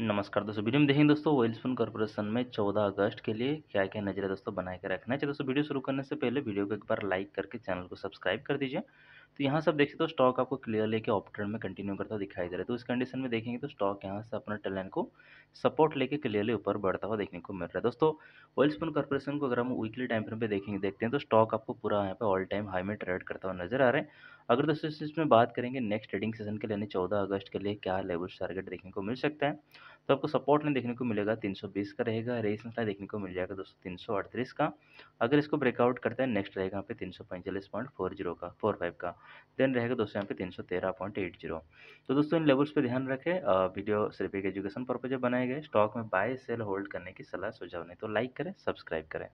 नमस्कार दोस्तों वीडियो में देखेंगे दोस्तों फोन कॉर्पोरेशन में 14 अगस्त के लिए क्या क्या नजरें दोस्तों बनाए के रखना चाहिए दोस्तों वीडियो शुरू करने से पहले वीडियो को एक बार लाइक करके चैनल को सब्सक्राइब कर दीजिए तो यहाँ से आप देखिए तो स्टॉक आपको क्लियर लेके ऑप ट्रेंड में कंटिन्यू करता हुआ दिखाई दे रहा है तो इस कंडीशन में देखेंगे तो स्टॉक यहाँ से अपना टैलेंट को सपोर्ट लेके क्लियरली ऊपर बढ़ता हुआ देखने को मिल रहा है दोस्तों फोन कॉर्पोरेशन को अगर हम वीकली टाइम फ्रेम पे देखेंगे देखते हैं तो स्टॉक आपको पूरा यहाँ पे ऑल टाइम हाई में ट्रेड करता हुआ नजर आ रहा है अगर दोस्तों इस इसमें बात करेंगे नेक्स्ट ट्रेडिंग सेशन के लिए चौदह अगस्त के लिए क्या लेवल्स टारगेट देखने को मिल सकता है तो आपको सपोर्ट नहीं देखने को मिलेगा 320 का रहेगा रेजिस्टेंस लाइन देखने को मिल जाएगा दोस्तों तीन का अगर इसको ब्रेकआउट करता है नेक्स्ट रहेगा यहाँ पे तीन का फोर का देन रहेगा दोस्तों यहाँ पे तीन तो दोस्तों इन लेवल्स पर ध्यान रखें वीडियो सिर्फ एक एजुकेशन पर्पज बनाए गए स्टॉक में बाय सेल होल्ड करने की सलाह सुझाव नहीं तो लाइक करें सब्सक्राइब करें